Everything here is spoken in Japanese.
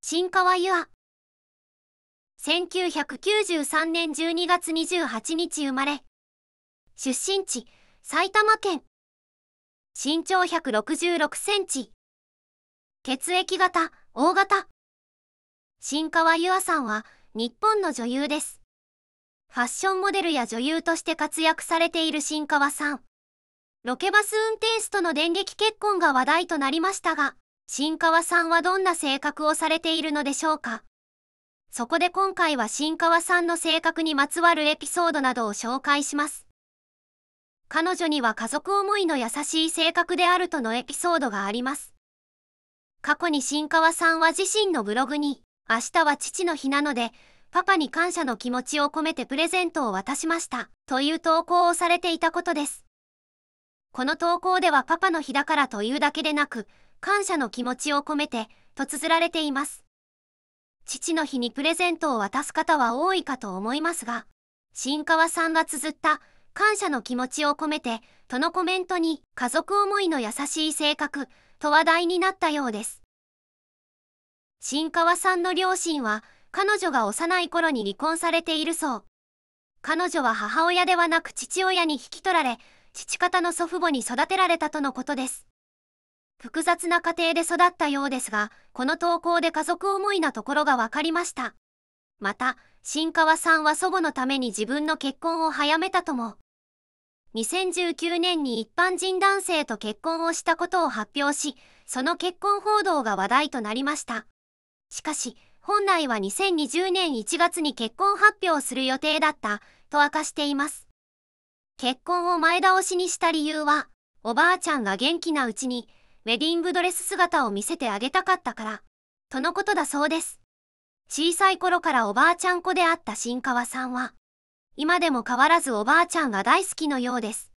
新川優愛1993年12月28日生まれ出身地埼玉県身長166センチ血液型大型新川優愛さんは日本の女優ですファッションモデルや女優として活躍されている新川さんロケバス運転手との電撃結婚が話題となりましたが新川さんはどんな性格をされているのでしょうかそこで今回は新川さんの性格にまつわるエピソードなどを紹介します。彼女には家族思いの優しい性格であるとのエピソードがあります。過去に新川さんは自身のブログに、明日は父の日なので、パパに感謝の気持ちを込めてプレゼントを渡しました、という投稿をされていたことです。この投稿ではパパの日だからというだけでなく、感謝の気持ちを込めてと綴られています。父の日にプレゼントを渡す方は多いかと思いますが、新川さんが綴った感謝の気持ちを込めてとのコメントに家族思いの優しい性格と話題になったようです。新川さんの両親は彼女が幼い頃に離婚されているそう。彼女は母親ではなく父親に引き取られ、父方の祖父母に育てられたとのことです。複雑な家庭で育ったようですが、この投稿で家族思いなところが分かりました。また、新川さんは祖母のために自分の結婚を早めたとも。2019年に一般人男性と結婚をしたことを発表し、その結婚報道が話題となりました。しかし、本来は2020年1月に結婚発表する予定だった、と明かしています。結婚を前倒しにした理由は、おばあちゃんが元気なうちにウェディングドレス姿を見せてあげたかったから、とのことだそうです。小さい頃からおばあちゃん子であった新川さんは、今でも変わらずおばあちゃんが大好きのようです。